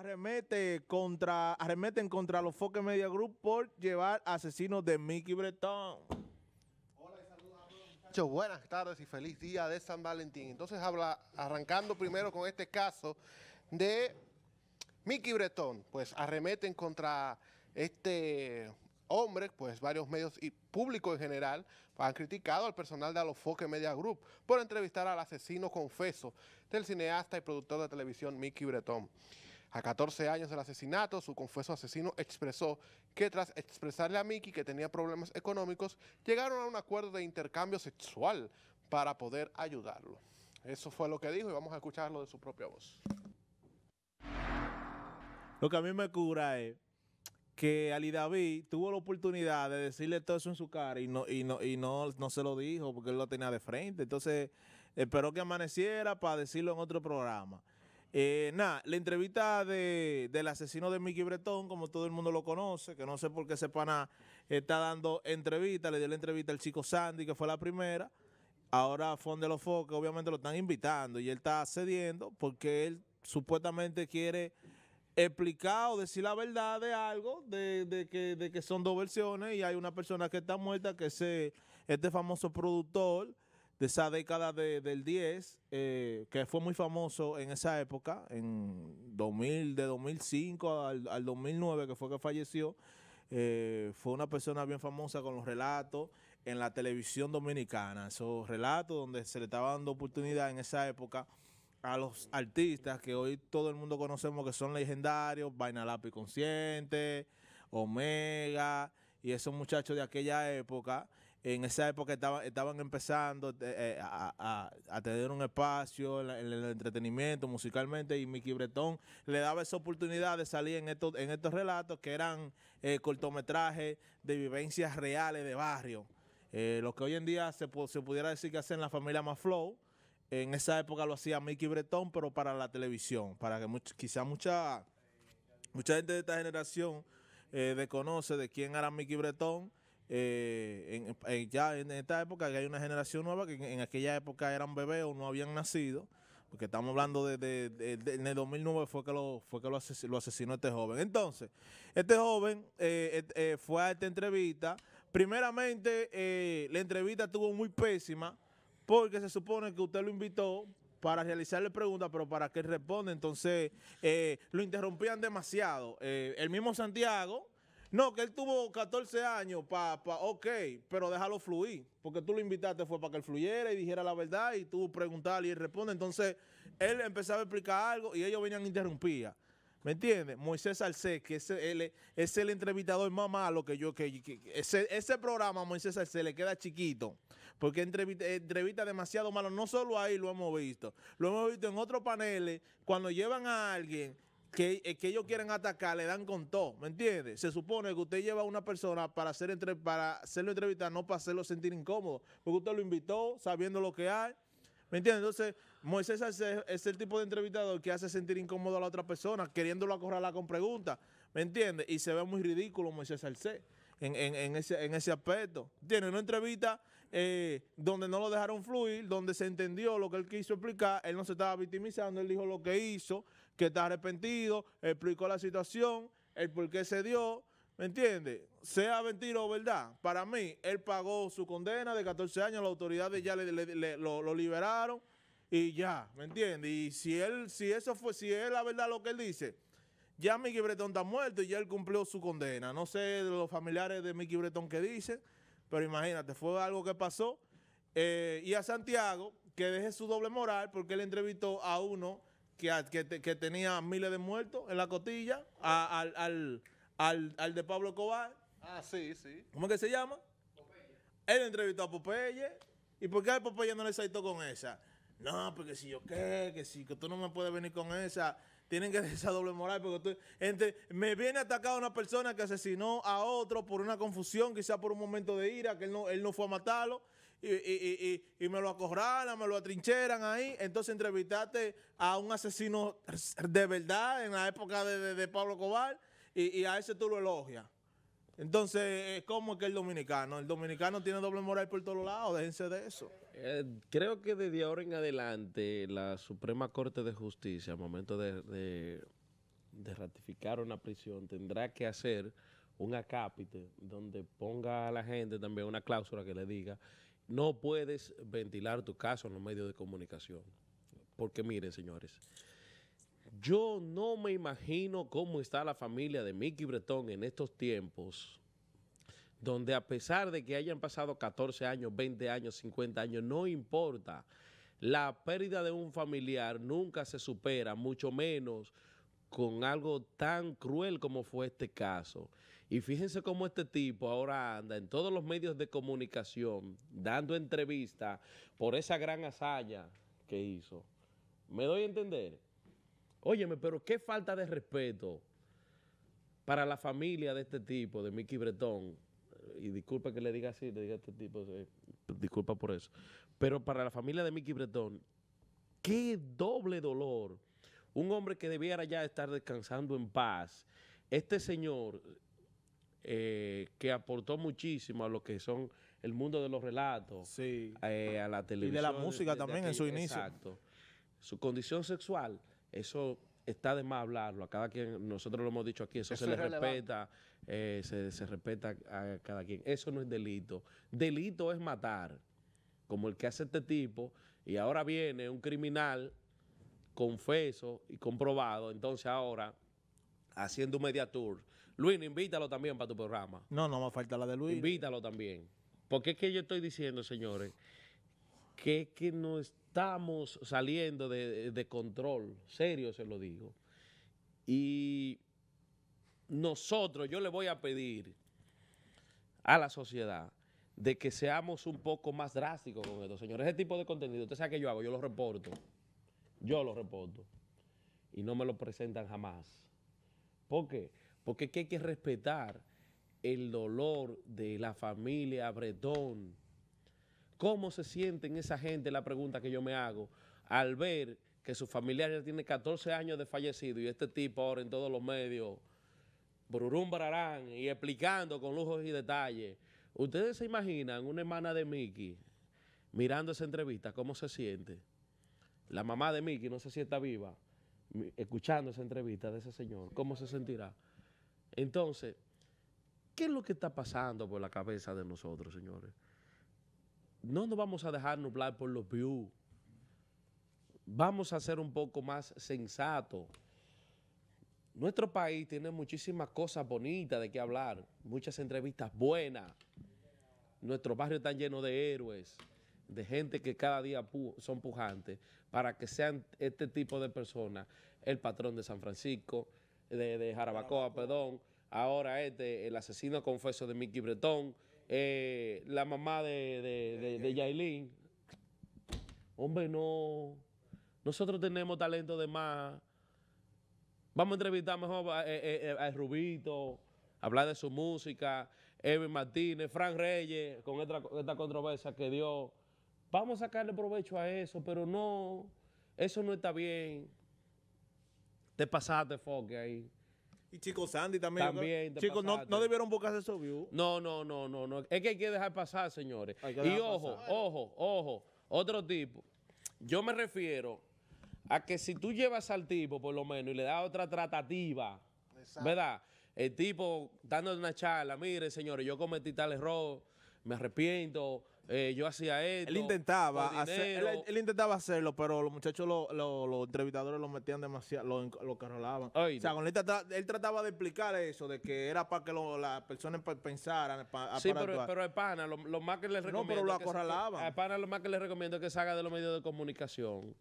Arremete contra, arremeten contra los Foque Media Group por llevar asesinos de Mickey Bretón. Hola y saludos buenas tardes y feliz día de San Valentín. Entonces, habla, arrancando primero con este caso de Mickey Bretón. Pues arremeten contra este hombre, pues varios medios y público en general han criticado al personal de los Alofoque Media Group por entrevistar al asesino confeso del cineasta y productor de televisión Mickey Breton. A 14 años del asesinato, su confeso asesino expresó que tras expresarle a Mickey que tenía problemas económicos, llegaron a un acuerdo de intercambio sexual para poder ayudarlo. Eso fue lo que dijo y vamos a escucharlo de su propia voz. Lo que a mí me cura es que Ali David tuvo la oportunidad de decirle todo eso en su cara y no, y no, no, no se lo dijo porque él lo tenía de frente. Entonces, esperó que amaneciera para decirlo en otro programa. Eh, Nada, la entrevista de, del asesino de Mickey Bretón, como todo el mundo lo conoce, que no sé por qué ese está dando entrevista, le dio la entrevista al chico Sandy, que fue la primera. Ahora Fon de los Foques, obviamente lo están invitando y él está cediendo porque él supuestamente quiere explicar o decir la verdad de algo, de, de, que, de que son dos versiones y hay una persona que está muerta, que es eh, este famoso productor de esa década del 10, eh, que fue muy famoso en esa época, en 2000, de 2005 al, 2009, que fue que falleció, eh, fue una persona bien famosa con los relatos en la televisión dominicana, esos relatos donde se le estaba dando oportunidad en esa época a los artistas que hoy todo el mundo conocemos que son legendarios, Vaina Lápiz Consciente, Omega y esos muchachos de aquella época en esa época estaban, estaban empezando eh, eh, a, tener un espacio en, el entretenimiento musicalmente y Mickey Bretón le daba esa oportunidad de salir en estos, en estos relatos que eran eh, cortometrajes de vivencias reales de barrio. lo que hoy en día se, pudiera decir que en la familia más flow, en esa época lo hacía Mickey Bretón, pero para la televisión, para que quizás quizá mucha, mucha gente de esta generación desconoce de quién era Mickey Bretón eh, ya en esta época que hay una generación nueva que en, aquella época eran bebés o no habían nacido porque estamos hablando de, en el 2009 fue que lo fue que lo, lo asesinó este joven. Entonces, este joven eh, eh, fue a esta entrevista. Primeramente, eh, la entrevista estuvo muy pésima porque se supone que usted lo invitó para realizarle preguntas, pero para que responda. Entonces, lo interrumpían demasiado. el mismo Santiago no, que él tuvo 14 años papá ok, pero déjalo fluir, porque tú lo invitaste fue para que él fluyera y dijera la verdad y tú preguntarle y él responde. Entonces, él empezaba a explicar algo y ellos venían a interrumpir. ¿Me entiendes? Moisés Salcé, que es el, es el entrevistador más malo que yo, que, ese, programa Moisés Salcé le queda chiquito, porque entrevista, demasiado malo, no solo ahí lo hemos visto, lo hemos visto en otros paneles, cuando llevan a alguien eh, que, ellos quieren atacar, le dan con todo, ¿me entiendes? Se supone que usted lleva a una persona para, hacer entre, para hacerlo entrevistar, no para hacerlo sentir incómodo, porque usted lo invitó sabiendo lo que hay, ¿me entiendes? Entonces, Moisés hace, es el tipo de entrevistador que hace sentir incómodo a la otra persona, queriéndolo acorralar con preguntas, ¿me entiendes? Y se ve muy ridículo Moisés Salcé en, en, ese, en ese aspecto. Tiene una entrevista eh, donde no lo dejaron fluir, donde se entendió lo que él quiso explicar, él no se estaba victimizando, él dijo lo que hizo, que está arrepentido, explicó la situación, el por qué se dio, ¿me entiende? Sea mentira o verdad, para mí, él pagó su condena de 14 años, las autoridades ya lo, liberaron y ya, ¿me entiende? Y si él, si eso fue, si es la verdad lo que él dice, ya Mickey Bretón está muerto y ya él cumplió su condena. No sé de los familiares de Mickey Bretón qué dicen, pero imagínate, fue algo que pasó. Eh, y a Santiago, que deje su doble moral, porque él entrevistó a uno que, tenía miles de muertos en la cotilla, al, de Pablo Cobar. Ah, sí, sí. ¿Cómo es que se llama? Popeye. Él entrevistó a Popeye. ¿Y por qué a Popeye no le saltó con esa? No, porque si yo qué, que si que tú no me puedes venir con esa tienen que esa doble moral porque me viene atacado una persona que asesinó a otro por una confusión, quizás por un momento de ira, que él no, él no fue a matarlo, y, y, y, y, me lo acorralan, me lo atrincheran ahí. Entonces entrevistaste a un asesino de verdad en la época de, Pablo Cobal y, a ese tú lo elogias. Entonces, eh, ¿cómo es que el dominicano? El dominicano tiene doble moral por todos lados, déjense de eso. Eh, creo que desde ahora en adelante la Suprema Corte de Justicia, al momento de, de ratificar una prisión, tendrá que hacer un acápite donde ponga a la gente también una cláusula que le diga no puedes ventilar tu caso en los medios de comunicación. Porque miren, señores, yo no me imagino cómo está la familia de Mickey Bretón en estos tiempos, donde a pesar de que hayan pasado 14 años, 20 años, 50 años, no importa, la pérdida de un familiar nunca se supera, mucho menos con algo tan cruel como fue este caso. Y fíjense cómo este tipo ahora anda en todos los medios de comunicación, dando entrevistas por esa gran hazaña que hizo. ¿Me doy a entender? Óyeme, pero qué falta de respeto para la familia de este tipo, de Mickey Bretón, y disculpa que le diga así, le diga a este tipo, eh, disculpa por eso, pero para la familia de Mickey Bretón, qué doble dolor un hombre que debiera ya estar descansando en paz. Este señor eh, que aportó muchísimo a lo que son el mundo de los relatos, sí. Eh, a la televisión. Y de la música también en su inicio. Exacto. Su condición sexual, eso está de más hablarlo. A cada quien, nosotros lo hemos dicho aquí, eso, se le respeta, eh, se, se respeta a cada quien. Eso no es delito. Delito es matar, como el que hace este tipo, y ahora viene un criminal confeso y comprobado. Entonces ahora haciendo un media tour. Luis, invítalo también para tu programa. No, no me falta la de Luis. Invítalo también. Porque es que yo estoy diciendo, señores, que es que no estamos saliendo de, de control. Serio se lo digo. Y nosotros, yo le voy a pedir a la sociedad de que seamos un poco más drásticos con esto, señores. Ese tipo de contenido, usted sabe que yo hago, yo lo reporto. Yo lo reporto. Y no me lo presentan jamás. ¿Por qué? Porque hay que respetar el dolor de la familia Bretón. ¿Cómo se sienten esa gente? La pregunta que yo me hago al ver que su familia ya tiene 14 años de fallecido y este tipo ahora en todos los medios, brurumbrarán y explicando con lujos y detalles. ¿Ustedes se imaginan una hermana de Mickey mirando esa entrevista, cómo se siente? la mamá de Mickey, no sé si está viva, escuchando esa entrevista de ese señor, ¿cómo se sentirá? Entonces, ¿qué es lo que está pasando por la cabeza de nosotros, señores? No nos vamos a dejar nublar por los views. Vamos a ser un poco más sensatos. Nuestro país tiene muchísimas cosas bonitas de qué hablar, muchas entrevistas buenas. Nuestro barrio está lleno de héroes de gente que cada día son pujantes para que sean este tipo de personas el patrón de San Francisco, de, Jarabacoa, perdón, ahora este, el asesino confeso de Mickey Bretón, eh, la mamá de, de, Yailin. Hombre, no. Nosotros tenemos talento de más. Vamos a entrevistar mejor a, eh, eh, Rubito, hablar de su música, Evan Martínez, Frank Reyes, con esta, esta controversia que dio Vamos a sacarle provecho a eso, pero no, eso no está bien. Te pasaste, foque ahí. Y chicos Sandy también. También. Chicos, no, debieron buscarse eso, view. No, no, no, no, no. Es que hay que dejar pasar, señores. y ojo, ojo, ojo. Otro tipo. Yo me refiero a que si tú llevas al tipo, por lo menos, y le das otra tratativa, ¿verdad? El tipo dándole una charla, mire, señores, yo cometí tal error, me arrepiento, eh, yo hacía esto. Él intentaba, hacer, él, intentaba hacerlo, pero los muchachos, los entrevistadores lo metían demasiado, lo, lo O sea, él, trataba, de explicar eso, de que era para que las personas pensaran. sí, pero, pero el lo, más que le recomiendo. No, pero lo acorralaban. pana, lo más que le recomiendo es que salga de los medios de comunicación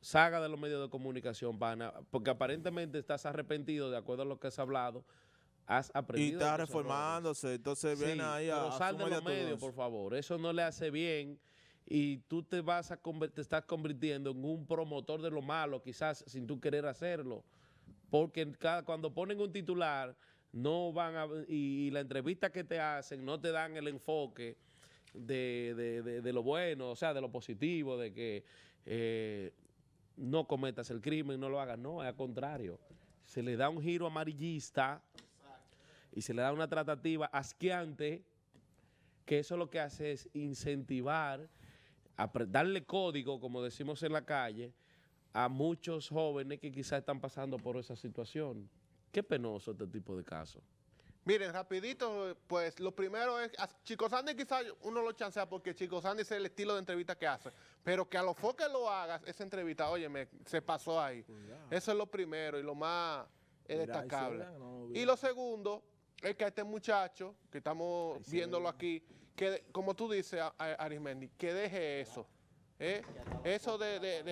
Salga de los medios de comunicación, pana, porque aparentemente estás arrepentido de acuerdo a lo que has hablado y está reformándose, entonces viene ahí a... Pero sal de los medios, por favor. Eso no le hace bien y tú te vas a te estás convirtiendo en un promotor de lo malo, quizás sin tú querer hacerlo. Porque cada, cuando ponen un titular no van y, la entrevista que te hacen no te dan el enfoque de, lo bueno, o sea, de lo positivo, de que eh, no cometas el crimen, no lo hagas. No, es al contrario. Se le da un giro amarillista y se le da una tratativa asqueante, que eso lo que hace es incentivar, darle código, como decimos en la calle, a muchos jóvenes que quizás están pasando por esa situación. Qué penoso este tipo de casos. Miren, rapidito, pues lo primero es, chicos Chico Sandy quizás uno lo chancea porque Chico Sandy es el estilo de entrevista que hace, pero que a lo foque lo hagas, esa entrevista, oye, se pasó ahí. Eso es lo primero y lo más eh, destacable. y lo segundo, es que a este muchacho, que estamos viéndolo aquí, que como tú dices, Arismendi, que deje eso. ¿eh? Eso de,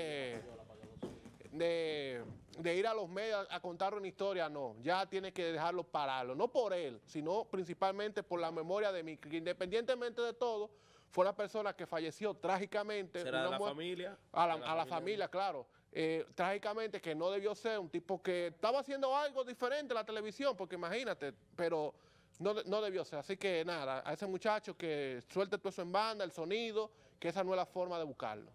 de, ir a los medios a, contar una historia, no. Ya tiene que dejarlo pararlo. No por él, sino principalmente por la memoria de que Independientemente de todo, fue la persona que falleció trágicamente. ¿Será la familia? A la, familia claro eh, trágicamente que no debió ser, un tipo que estaba haciendo algo diferente en la televisión, porque imagínate, pero no, debió ser. Así que nada, a ese muchacho que suelte todo eso en banda, el sonido, que esa no es la forma de buscarlo.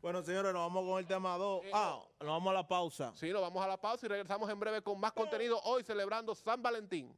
Bueno, señores, nos vamos con el tema 2. Eh, ah, nos vamos a la pausa. Sí, nos vamos a la pausa y regresamos en breve con más contenido hoy celebrando San Valentín.